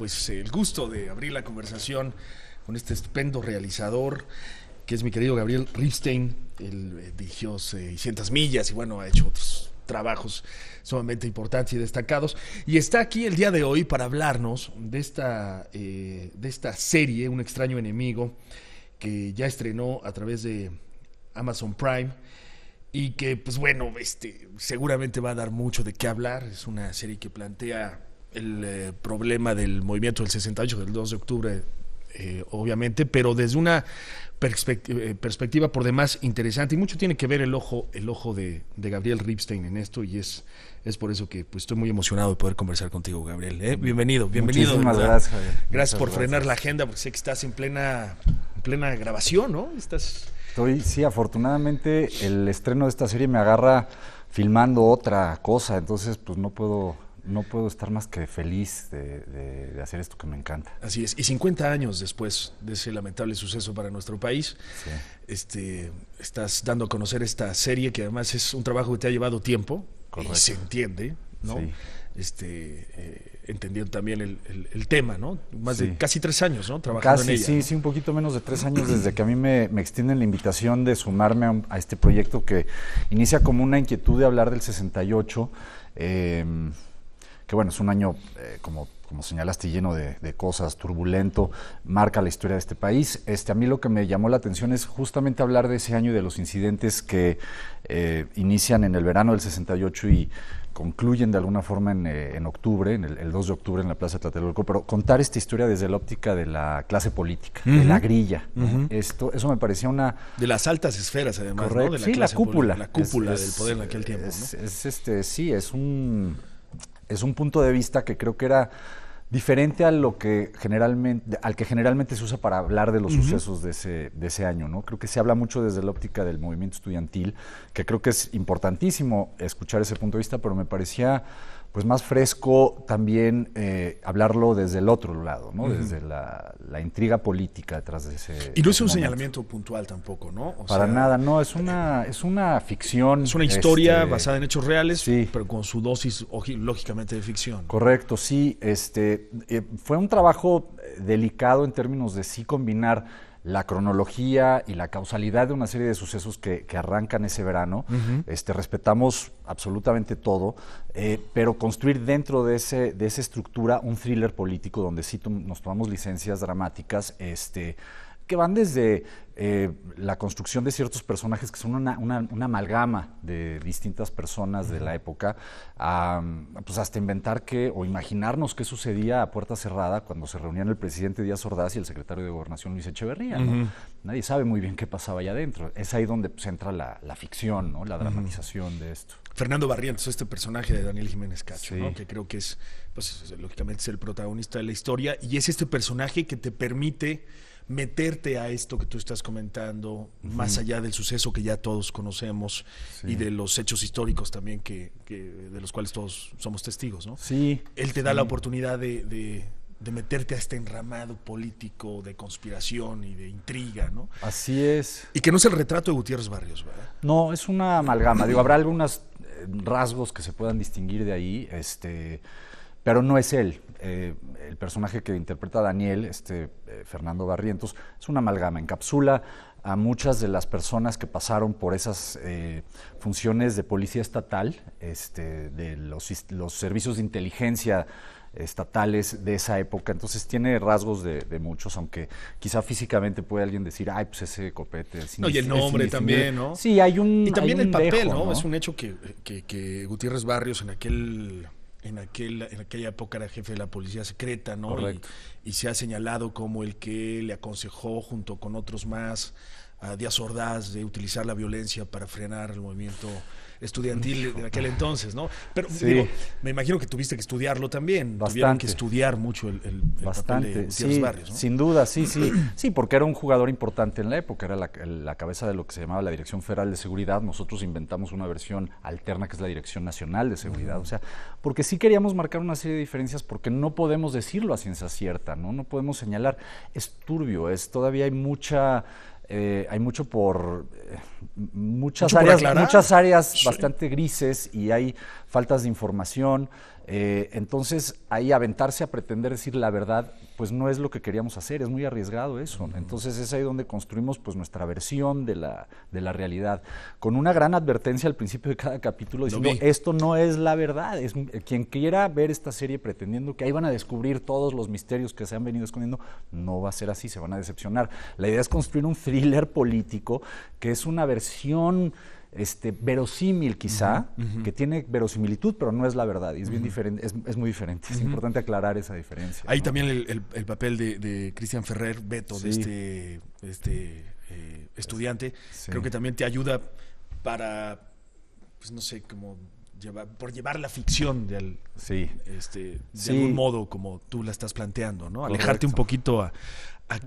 pues el gusto de abrir la conversación con este estupendo realizador que es mi querido Gabriel Rifstein, Él eh, dirigió 600 millas y bueno, ha hecho otros trabajos sumamente importantes y destacados. Y está aquí el día de hoy para hablarnos de esta, eh, de esta serie, Un extraño enemigo, que ya estrenó a través de Amazon Prime y que pues bueno, este, seguramente va a dar mucho de qué hablar. Es una serie que plantea el eh, problema del movimiento del 68, del 2 de octubre, eh, obviamente, pero desde una eh, perspectiva, por demás interesante y mucho tiene que ver el ojo, el ojo de, Gabriel Ripstein en esto y es, es por eso que pues, estoy muy emocionado de poder conversar contigo, Gabriel. Bienvenido, bienvenido. Muchísimas gracias, Gracias por frenar la agenda porque sé que estás en plena, plena grabación, ¿no? Estás... Estoy, sí, afortunadamente el estreno de esta serie me agarra filmando otra cosa, entonces pues no puedo no puedo estar más que feliz de, hacer esto que me encanta. Así es. Y 50 años después de ese lamentable suceso para nuestro país, este, estás dando a conocer esta serie que además es un trabajo que te ha llevado tiempo se entiende, ¿no? Este, eh, entendiendo también el, tema, ¿no? Más de casi tres años, ¿no? Trabajando en ella. Sí, sí, un poquito menos de tres años desde que a mí me, me extienden la invitación de sumarme a, este proyecto que inicia como una inquietud de hablar del 68. Eh, em, que bueno, es un año, eh, como, como señalaste, lleno de, cosas, turbulento, marca la historia de este país. Este, a mí lo que me llamó la atención es justamente hablar de ese año y de los incidentes que eh, inician en el verano del 68 y concluyen de alguna forma en, eh, octubre, en el, 2 de octubre en la Plaza Tlatelolco, pero contar esta historia desde la óptica de la clase política, de la grilla. Esto, eso me parecía una... De las altas esferas, además, ¿no? sí, la cúpula. La cúpula del poder en aquel tiempo. es, este, sí, es un es un punto de vista que creo que era diferente a lo que generalmente, al que generalmente se usa para hablar de los sucesos de ese, de ese año, ¿no? Creo que se habla mucho desde la óptica del movimiento estudiantil, que creo que es importantísimo escuchar ese punto de vista, pero me parecía pues más fresco también eh, hablarlo desde el otro lado, ¿no? Desde la, intriga política detrás de ese. Y no es un señalamiento puntual tampoco, ¿no? Para nada, no, es una, es una ficción. Es una historia este, basada en hechos reales, sí. pero con su dosis lógicamente de ficción. Correcto, sí. Este eh, fue un trabajo eh, delicado en términos de sí combinar la cronología y la causalidad de una serie de sucesos que, arrancan ese verano. este, respetamos absolutamente todo, eh, pero construir dentro de, ese, de esa estructura un thriller político donde sí nos tomamos licencias dramáticas. Este, que van desde eh, la construcción de ciertos personajes que son una, amalgama de distintas personas de la época, pues hasta inventar que o imaginarnos qué sucedía a puerta cerrada cuando se reunían el presidente Díaz Ordaz y el secretario de Gobernación Luis Echeverría. Nadie sabe muy bien qué pasaba allá adentro. Es ahí donde pues, entra la, ficción, la dramatización de esto. Fernando Barrientos, este personaje de Daniel Jiménez Cacho, que creo que es, pues, lógicamente es el protagonista de la historia y es este personaje que te permite meterte a esto que tú estás comentando, más allá del suceso que ya todos conocemos y de los hechos históricos también que, de los cuales todos somos testigos, ¿no? Sí. Él te da la oportunidad de, meterte a este enramado político de conspiración y de intriga, ¿no? Así es. Y que no es el retrato de Gutiérrez Barrios, ¿verdad? No, es una amalgama. Digo, habrá algunos eh, rasgos que se puedan distinguir de ahí, este, pero no es él. Eh, el personaje que interpreta Daniel, este, eh, Fernando Barrientos, es una amalgama, encapsula a muchas de las personas que pasaron por esas eh, funciones de policía estatal, este, de los, los, servicios de inteligencia estatales de esa época. Entonces tiene rasgos de, muchos, aunque quizá físicamente puede alguien decir, ay, pues ese copete. no, y el nombre también, ¿no? Sí, hay un. Y también el papel, ¿no? Es un hecho que Gutiérrez Barrios en aquel en, aquel, en aquella época era jefe de la policía secreta, ¿no? y, se ha señalado como el que le aconsejó junto con otros más a Díaz Ordaz de utilizar la violencia para frenar el movimiento estudiantil de aquel entonces, ¿no? Pero digo, me imagino que tuviste que estudiarlo también. Bastante. Tuvieron que estudiar mucho el, el, Bastante. de sí, Barrios, ¿no? Sin duda, sí, sí. Sí, porque era un jugador importante en la época, era la, cabeza de lo que se llamaba la Dirección Federal de Seguridad. Nosotros inventamos una versión alterna que es la Dirección Nacional de Seguridad. O sea, porque sí queríamos marcar una serie de diferencias porque no podemos decirlo a ciencia cierta, ¿no? No podemos señalar. Es turbio, es todavía hay mucha eh, hay mucho por eh, muchas, áreas, muchas áreas bastante grises y hay faltas de información, eh, entonces, ahí aventarse a pretender decir la verdad, pues no es lo que queríamos hacer, es muy arriesgado eso. Entonces, es ahí donde construimos pues nuestra versión de la, de la realidad, con una gran advertencia al principio de cada capítulo diciendo, esto no es la verdad, es, eh, quien quiera ver esta serie pretendiendo que ahí van a descubrir todos los misterios que se han venido escondiendo, no va a ser así, se van a decepcionar. La idea es construir un thriller político que es una versión este, verosímil quizá, que tiene verosimilitud, pero no es la verdad. Y es bien diferente, es, muy diferente. Es importante aclarar esa diferencia. Ahí también el, papel de, Cristian Ferrer, Beto, de este, este eh, estudiante, creo que también te ayuda para, pues no sé, como por llevar la ficción este, de, algún modo como tú la estás planteando, ¿no? Alejarte un poquito a,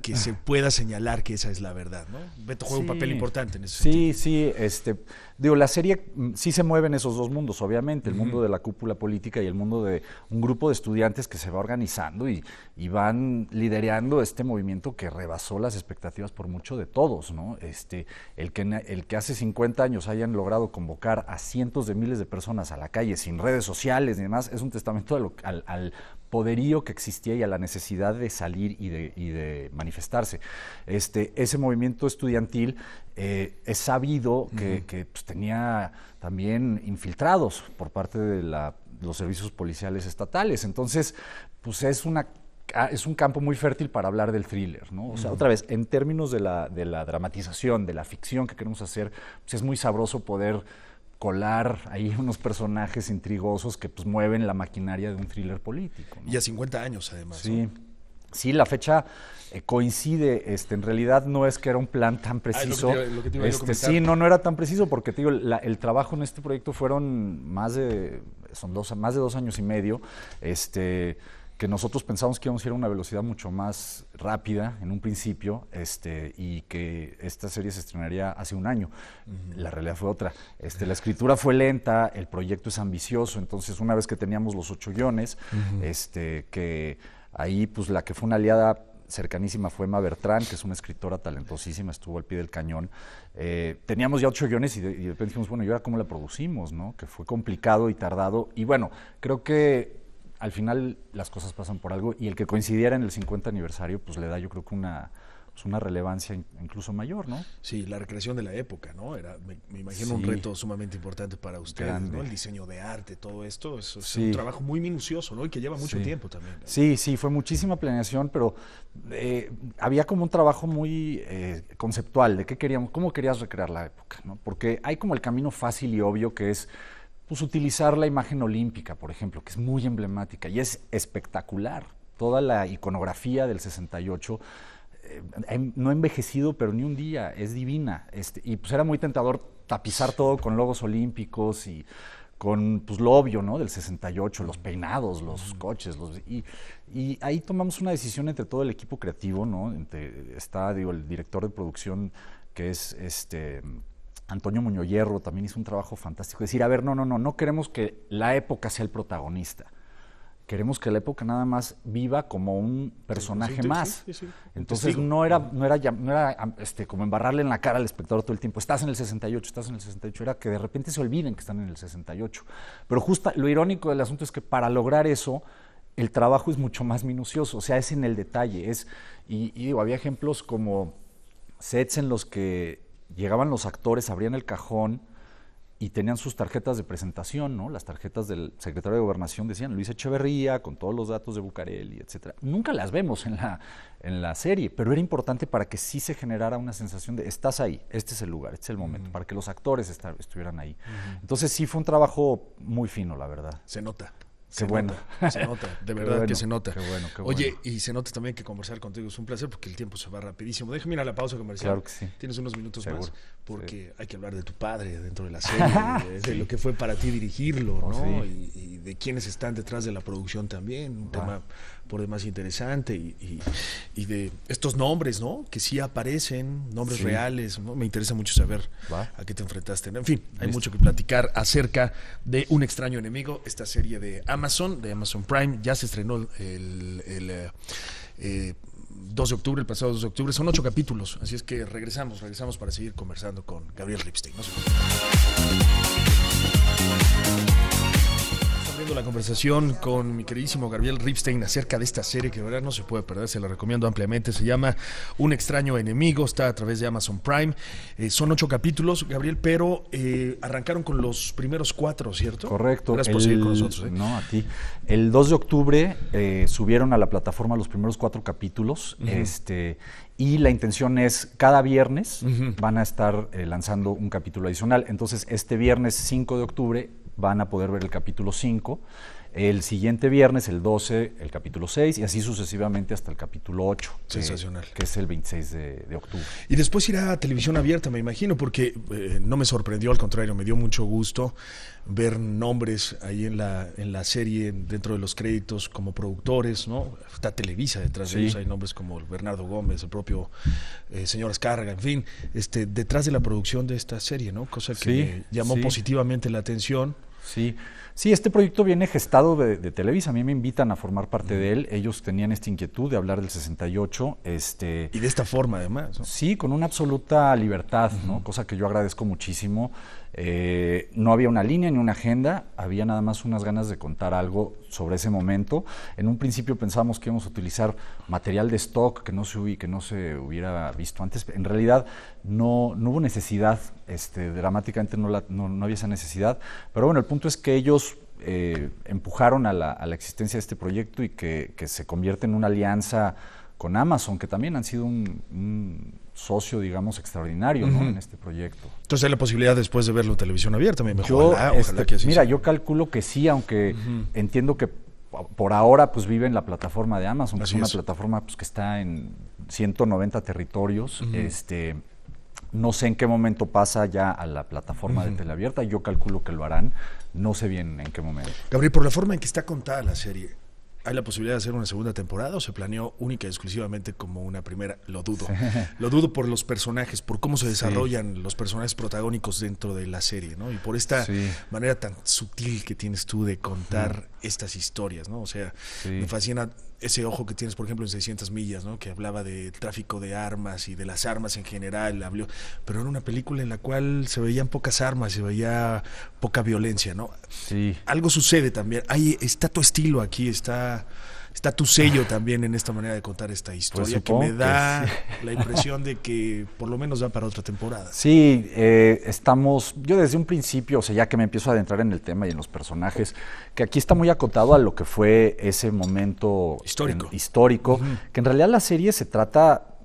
que ah. se pueda señalar que esa es la verdad, ¿no? Beto juega un papel importante en eso. sí, Sí, este, digo, la serie mm, sí se mueve en esos dos mundos, obviamente, el mundo de la cúpula política y el mundo de un grupo de estudiantes que se va organizando y, van liderando este movimiento que rebasó las expectativas por mucho de todos, ¿no? Este, el que, el que hace 50 años hayan logrado convocar a cientos de miles de personas a la calle, sin redes sociales ni demás, es un testamento al, poderío que existía y a la necesidad de salir y de, manifestarse. Este, ese movimiento estudiantil eh, es sabido que, pues, tenía también infiltrados por parte de los servicios policiales estatales. Entonces, pues es una ah, es un campo muy fértil para hablar del thriller, ¿no? O sea, otra vez, en términos de la, de la, dramatización, de la ficción que queremos hacer, pues, es muy sabroso poder colar ahí unos personajes intrigosos que pues mueven la maquinaria de un thriller político. ¿no? Y a 50 años además. Sí. Sí, la fecha eh, coincide. Este, en realidad no es que era un plan tan ah, preciso. este, sí, no, no era tan preciso porque digo, el trabajo en este proyecto fueron más de, son dos, más de dos años y medio. Este, que nosotros pensábamos que íbamos a ir a una velocidad mucho más rápida en un principio este, y que esta serie se estrenaría hace un año. La realidad fue otra. Este, la escritura fue lenta, el proyecto es ambicioso, entonces una vez que teníamos los ocho guiones, este, que ahí pues la que fue una aliada cercanísima fue Emma Bertrán, que es una escritora talentosísima, estuvo al pie del cañón. Eh, teníamos ya ocho guiones y de, repente dijimos, bueno, ¿y ahora cómo la producimos? ¿no? Que fue complicado y tardado. Y bueno, creo que al final las cosas pasan por algo y el que coincidiera en el 50 aniversario, pues le da yo creo que una, pues, una relevancia incluso mayor, ¿no? Sí, la recreación de la época, ¿no? Era, me, imagino, un reto sumamente importante para ustedes, ¿no? El diseño de arte, todo esto, es, un trabajo muy minucioso, ¿no? Y que lleva mucho tiempo también. Sí, sí, fue muchísima planeación, pero eh, había como un trabajo muy eh, conceptual de qué queríamos, cómo querías recrear la época, ¿no? Porque hay como el camino fácil y obvio que es pues, utilizar la imagen olímpica, por ejemplo, que es muy emblemática y es espectacular. Toda la iconografía del 68 eh, em, no envejecido, pero ni un día, es divina. Este, y pues era muy tentador tapizar todo con logos olímpicos y con pues, lo obvio ¿no? del 68, los peinados, los coches. Los, y, ahí tomamos una decisión entre todo el equipo creativo, ¿no? Entre, está el director de producción que es este, Antonio Muñoz Hierro también hizo un trabajo fantástico. Decir, a ver, no, no, no, no queremos que la época sea el protagonista. Queremos que la época nada más viva como un pues, personaje más. Entonces no era, no era, no era este, como embarrarle en la cara al espectador todo el tiempo. Estás en el 68, estás en el 68. Era que de repente se olviden que están en el 68. Pero justo lo irónico del asunto es que para lograr eso, el trabajo es mucho más minucioso. O sea, es en el detalle. Es, y, y había ejemplos como sets en los que llegaban los actores, abrían el cajón y tenían sus tarjetas de presentación, ¿no? Las tarjetas del secretario de Gobernación decían Luis Echeverría, con todos los datos de Bucareli, etc. Nunca las vemos en la, en la serie, pero era importante para que sí se generara una sensación de estás ahí, este es el lugar, este es el momento, para que los actores estuvieran ahí. Entonces sí fue un trabajo muy fino, la verdad. Se nota. Qué bueno. se nota, de verdad que se nota. Oye, y se nota también que conversar contigo es un placer porque el tiempo se va rapidísimo. Déjame ir a la pausa comercial. Claro que sí. Tienes unos minutos más porque hay que hablar de tu padre dentro de la serie, de, lo que fue para ti dirigirlo, oh, ¿no? Y, de quiénes están detrás de la producción también. Un ah. tema por demás interesante y, de estos nombres, ¿no? Que sí aparecen, nombres reales, ¿no? Me interesa mucho saber a qué te enfrentaste. En fin, hay mucho que platicar acerca de Un extraño enemigo, esta serie de Amazon, de Amazon Prime. Ya se estrenó el, 2 eh, eh, de octubre, el pasado 2 de octubre. Son ocho capítulos, así es que regresamos, regresamos para seguir conversando con Gabriel Ripstein la conversación con mi queridísimo Gabriel Ripstein acerca de esta serie que de verdad no se puede perder, se la recomiendo ampliamente. Se llama Un extraño enemigo, está a través de Amazon Prime. Eh, son ocho capítulos, Gabriel, pero eh, arrancaron con los primeros cuatro, ¿cierto? Correcto. Gracias ¿eh? No, a ti. El 2 de octubre subieron a la plataforma los primeros cuatro capítulos. este, y la intención es cada viernes van a estar lanzando un capítulo adicional. Entonces, este viernes 5 de octubre van a poder ver el capítulo 5. El siguiente viernes, el 12, el capítulo 6 y así sucesivamente hasta el capítulo 8. Sensacional. Que, es el 26 de, octubre. Y después irá a televisión abierta, me imagino, porque eh, no me sorprendió, al contrario, me dio mucho gusto ver nombres ahí en la, en la serie, dentro de los créditos, como productores, ¿no? Está Televisa detrás de ellos, hay nombres como Bernardo Gómez, el propio eh, señor Escarga, en fin, este, detrás de la producción de esta serie, ¿no? Cosa que llamó positivamente la atención Sí, sí, este proyecto viene gestado de, Televisa. A mí me invitan a formar parte de él. Ellos tenían esta inquietud de hablar del 68. Este, y de esta forma, además. Sí, con una absoluta libertad, ¿no? cosa que yo agradezco muchísimo. Eh, no había una línea ni una agenda, había nada más unas ganas de contar algo sobre ese momento. En un principio pensamos que íbamos a utilizar material de stock que no se, que no se hubiera visto antes. En realidad no, hubo necesidad, este, dramáticamente no, no, había esa necesidad. Pero bueno, el punto es que ellos eh, empujaron a la, existencia de este proyecto y que, que, se convierte en una alianza con Amazon, que también han sido un, socio, digamos, extraordinario en este proyecto. Entonces hay la posibilidad después de verlo en televisión abierta, me este, Mira, yo calculo que sí, aunque entiendo que por ahora pues vive en la plataforma de Amazon, que es una plataforma pues, que está en 190 territorios. este, no sé en qué momento pasa ya a la plataforma de teleabierta, yo calculo que lo harán, no sé bien en qué momento. Gabriel, por la forma en que está contada la serie, ¿Hay la posibilidad de hacer una segunda temporada o se planeó única y exclusivamente como una primera? Lo dudo. Lo dudo por los personajes, por cómo se desarrollan los personajes protagónicos dentro de la serie, ¿no? Y por esta manera tan sutil que tienes tú de contar estas historias, ¿no? O sea, me fascina ese ojo que tienes, por ejemplo, en 600 millas, ¿no? que hablaba de tráfico de armas y de las armas en general, habló, pero era una película en la cual se veían pocas armas, se veía poca violencia. ¿no? Sí. Algo sucede también. Ahí está tu estilo aquí, está está tu sello también en esta manera de contar esta pues historia que me da la impresión de que por lo menos va para otra temporada. Sí, eh, estamos, yo desde un principio, o sea, ya que me empiezo a adentrar en el tema y en los personajes, que aquí está muy acotado a lo que fue ese momento histórico, que en realidad la serie se trata,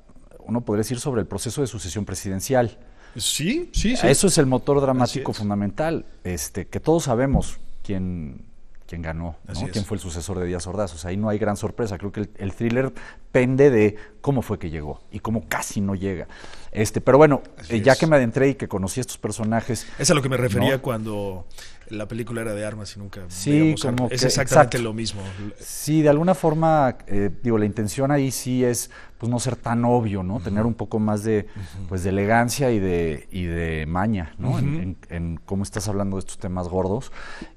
uno podría decir, sobre el proceso de sucesión presidencial. Sí, sí, sí. Eso es el motor dramático fundamental, este, que todos sabemos quién quién ganó, quién fue el sucesor de Díaz Ordaz. O sea, ahí no hay gran sorpresa. Creo que el, thriller pende de cómo fue que llegó y cómo casi no llega. Este, pero bueno, eh, ya que me adentré y que conocí estos personajes. Es a lo que me refería cuando la película era de armas y nunca. Sí, como es exactamente lo mismo. Sí, de alguna forma, eh, digo, la intención ahí sí es pues no ser tan obvio, ¿no? Tener un poco más de, pues, de elegancia y de, de maña, ¿no? en, cómo estás hablando de estos temas gordos.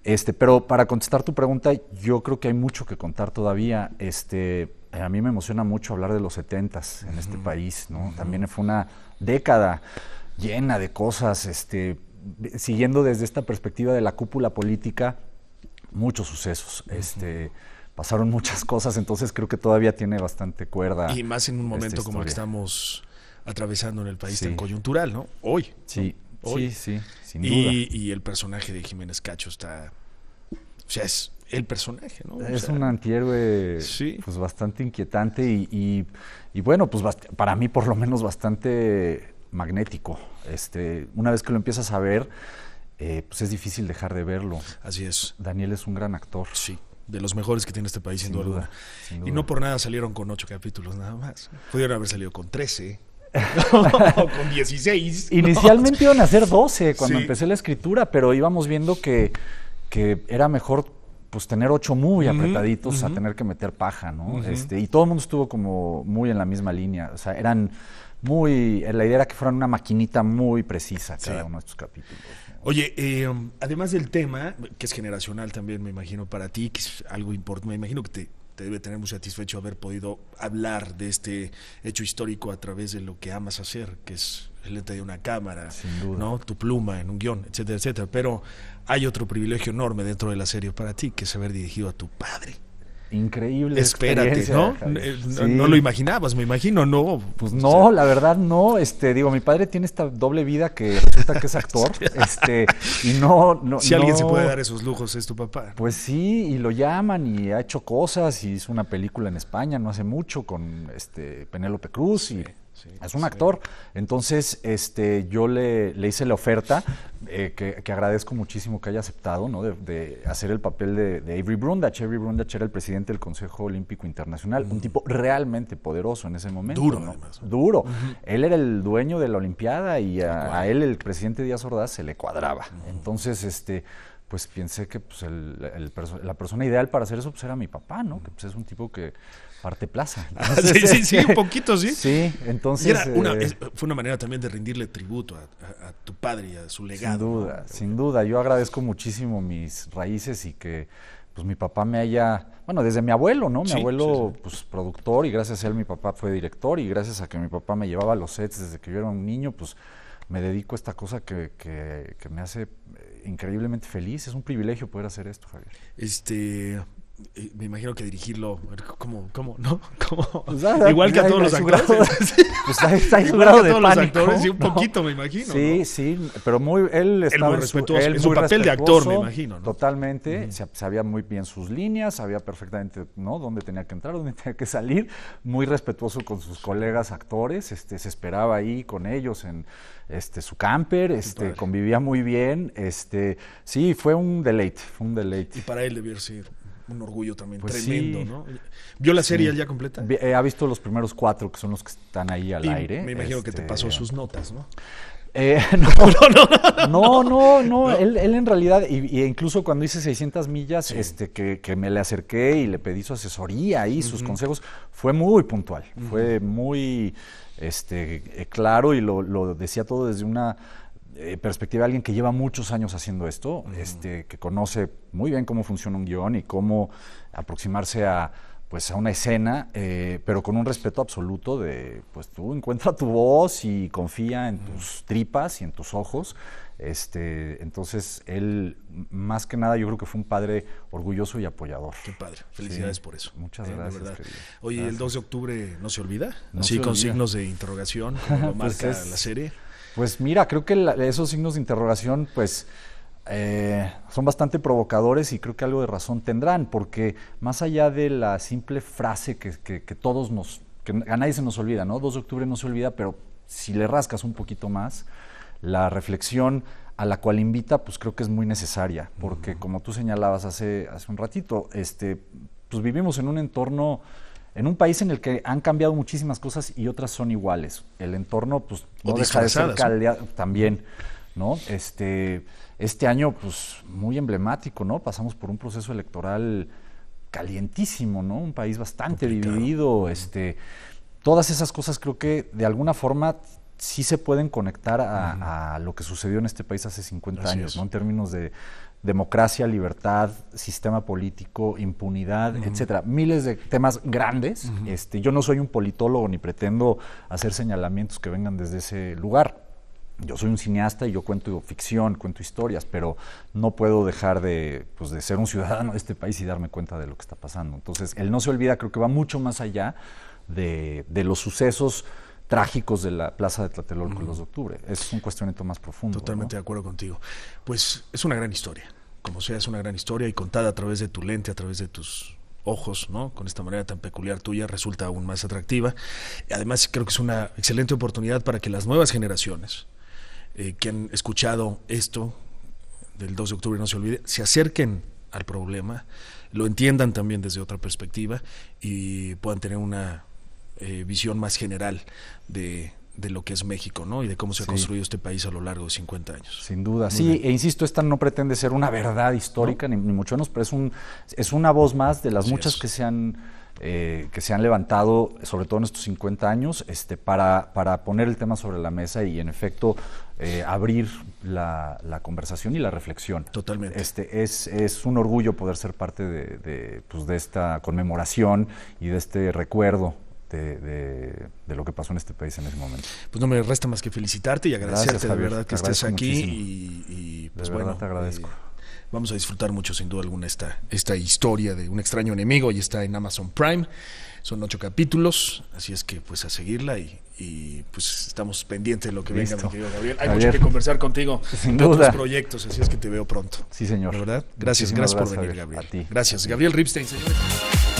Este, pero para contestar tu pregunta, yo creo que hay mucho que contar todavía. Este, a mí me emociona mucho hablar de los setentas en este país, ¿no? También fue una década llena de cosas, este siguiendo desde esta perspectiva de la cúpula política, muchos sucesos. este, pasaron muchas cosas, entonces creo que todavía tiene bastante cuerda. Y más en un momento como el que estamos atravesando en el país tan coyuntural, ¿no? Hoy. Sí, Hoy. sí, sí, Y, el personaje de Jiménez Cacho está... O sea, es el personaje, ¿no? Es un antihéroe pues bastante inquietante y, y bueno, pues para mí por lo menos bastante magnético. Este, una vez que lo empiezas a ver, eh, pues es difícil dejar de verlo. Así es. Daniel es un gran actor. Sí, de los mejores que tiene este país, sin, duda, Y no por nada salieron con ocho capítulos nada más. Pudieron haber salido con trece. con dieciséis Inicialmente iban a ser 12 cuando empecé la escritura, pero íbamos viendo que, que era mejor pues tener ocho muy apretaditos a tener que meter paja, ¿no? este, y todo el mundo estuvo como muy en la misma línea. O sea, eran muy. Eh, la idea era que fueran una maquinita muy precisa cada uno de estos capítulos. Oye, eh, además del tema, que es generacional también, me imagino, para ti, que es algo importante, me imagino que te, debe tener muy satisfecho haber podido hablar de este hecho histórico a través de lo que amas hacer, que es el lente de una cámara, ¿no? tu pluma en un guión, etcétera, etcétera. Pero hay otro privilegio enorme dentro de la serie para ti, que es haber dirigido a tu padre. Increíble. Espérate, ¿no? Eh, ¿no? lo imaginabas, me imagino, no. Pues, no, la verdad no. Este, digo, mi padre tiene esta doble vida que resulta que es actor. este, y no, no. Si alguien se puede dar esos lujos, es tu papá. Pues sí, y lo llaman y ha hecho cosas, y hizo una película en España no hace mucho con este Penélope Cruz y es un actor. Entonces, este, yo le, hice la oferta, eh, que, agradezco muchísimo que haya aceptado, ¿no? De, hacer el papel de, Avery Brundage. Avery Brundage era el presidente del Consejo Olímpico Internacional, un tipo realmente poderoso en ese momento. Duro, ¿no? Duro. Él era el dueño de la Olimpiada y a, él el presidente Díaz Ordaz se le cuadraba. Entonces, este pues pensé que pues, la persona ideal para hacer eso pues, era mi papá, ¿no? Que pues, es un tipo que Parte plaza. sí, sí, sí, un poquito, sí. Sí, entonces. era una, eh, fue una manera también de rendirle tributo a, tu padre y a su legado. Sin duda, sin duda. Yo agradezco muchísimo mis raíces y que pues mi papá me haya, bueno, desde mi abuelo, ¿no? Mi abuelo, pues productor, y gracias a él mi papá fue director, y gracias a que mi papá me llevaba los sets desde que yo era un niño, pues me dedico a esta cosa que, que, que me hace eh, increíblemente feliz. Es un privilegio poder hacer esto, Javier. Este, eh, me imagino que dirigirlo, ¿cómo? ¿Cómo? ¿No? Pues Igual que a todos los actores. Pues ahí su grado de sí, un poquito, me imagino. Sí, sí, pero muy, él estaba muy respetuoso. su papel de actor, me imagino. Totalmente, sabía muy bien sus líneas, sabía perfectamente ¿no? dónde tenía que entrar, dónde tenía que salir. Muy respetuoso con sus colegas actores, este, se esperaba ahí con ellos en este, su camper, este, convivía muy bien. Este, sí, fue un deleite, fue un deleite. Y para él debió ser un orgullo también pues tremendo, ¿no? ¿Vio la serie ya completa? Eh, ha visto los primeros cuatro, que son los que están ahí al aire. Me imagino que te este, pasó sus notas, eh, ¿no? no, no, no, Él, él, en realidad, y, incluso cuando hice 600 millas, este, que, que, me le acerqué y le pedí su asesoría y sus consejos, fue muy puntual, fue muy este, eh, claro y lo, lo decía todo desde una eh, perspectiva de alguien que lleva muchos años haciendo esto, este, que conoce muy bien cómo funciona un guión y cómo aproximarse a pues a una escena, eh, pero con un respeto absoluto de, pues tú encuentra tu voz y confía en tus tripas y en tus ojos. Este, entonces, él, más que nada, yo creo que fue un padre orgulloso y apoyador. Qué padre, felicidades por eso. Muchas eh, gracias. Oye, el 2 de octubre no se olvida, Sí, con signos de interrogación, como pues marca la serie. Pues mira, creo que esos signos de interrogación, pues... Eh, son bastante provocadores y creo que algo de razón tendrán, porque más allá de la simple frase que, todos nos, que a nadie se nos olvida, ¿no? 2 de octubre no se olvida, pero si le rascas un poquito más, la reflexión a la cual invita, pues creo que es muy necesaria, porque como tú señalabas hace, hace un ratito, este, pues vivimos en un entorno en un país en el que han cambiado muchísimas cosas y otras son iguales. El entorno, pues, no deja de ser caldeado también, ¿no? Este, este año, pues, muy emblemático, ¿no? Pasamos por un proceso electoral calientísimo, ¿no? Un país bastante dividido, este... Todas esas cosas creo que de alguna forma sí se pueden conectar a, lo que sucedió en este país hace 50 años, ¿no? en términos de democracia, libertad, sistema político, impunidad, etcétera. Miles de temas grandes. este, yo no soy un politólogo ni pretendo hacer señalamientos que vengan desde ese lugar. Yo soy un cineasta y yo cuento ficción, cuento historias, pero no puedo dejar de, pues, ser un ciudadano de este país y darme cuenta de lo que está pasando. Entonces, el no se olvida creo que va mucho más allá de, de los sucesos trágicos de la plaza de Tlatelolco con el 2 de octubre. Es un cuestionamiento más profundo. Totalmente de acuerdo contigo. Pues es una gran historia. Como sea, es una gran historia y contada a través de tu lente, a través de tus ojos, ¿no? Con esta manera tan peculiar tuya resulta aún más atractiva. Además, creo que es una excelente oportunidad para que las nuevas generaciones eh, que han escuchado esto del 2 de octubre, no se olvide, se acerquen al problema, lo entiendan también desde otra perspectiva y puedan tener una eh, visión más general de, de lo que es México, Y de cómo se ha construido este país a lo largo de 50 años. Sin duda, sí, e insisto, esta no pretende ser una verdad histórica, ni, mucho menos, pero es, un, es una voz más de las muchas que se han... Eh, que se han levantado, sobre todo en estos 50 años, este, para, para poner el tema sobre la mesa y en efecto eh, abrir la, conversación y la reflexión. Totalmente. Este, es, es un orgullo poder ser parte de, de, pues, de esta conmemoración y de este recuerdo de, lo que pasó en este país en ese momento. Pues no me resta más que felicitarte y agradecerte de verdad que estés aquí y, pues bueno, te agradezco. Eh, vamos a disfrutar mucho sin duda alguna esta, esta historia de un extraño enemigo y está en Amazon Prime. Son ocho capítulos, así es que pues a seguirla y, pues estamos pendientes de lo que venga, mi Gabriel. Hay mucho que conversar contigo sin de duda. otros proyectos, así es que te veo pronto. Sí, señor. ¿Verdad? Gracias, gracias por venir, Gabriel. Gracias. Gabriel Ripstein, señor.